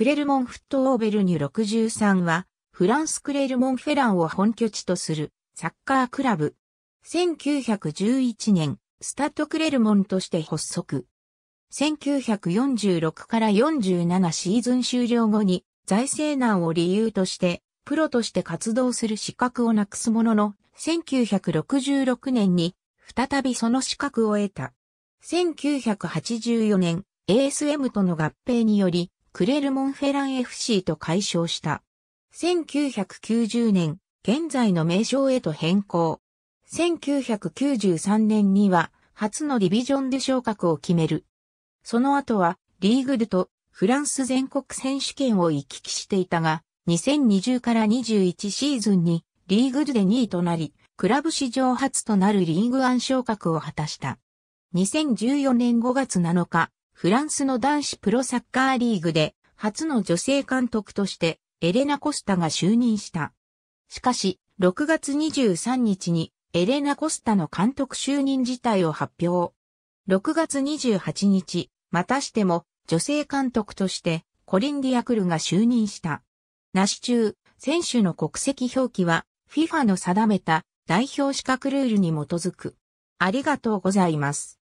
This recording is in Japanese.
クレルモンフットオーベルニュ63は、フランスクレルモンフェランを本拠地とするサッカークラブ。1911年、スタッドクレルモンとして発足。1946から47シーズン終了後に財政難を理由としてプロとして活動する資格をなくすものの、1966年に再びその資格を得た。1984年、ASM との合併により、クレルモンフェラン FC と解消した。1990年、現在の名称へと変更。1993年には、初のディビジョンで昇格を決める。その後は、リーグルとフランス全国選手権を行き来していたが、2020から21シーズンにリーグルで2位となり、クラブ史上初となるリーグアン昇格を果たした。2014年5月7日、フランスの男子プロサッカーリーグで初の女性監督としてエレナ・コスタが就任した。しかし、6月23日にエレナ・コスタの監督就任自体を発表。6月28日、またしても女性監督としてコリン・ディアクルが就任した。なし中、選手の国籍表記は FIFA の定めた代表資格ルールに基づく。ありがとうございます。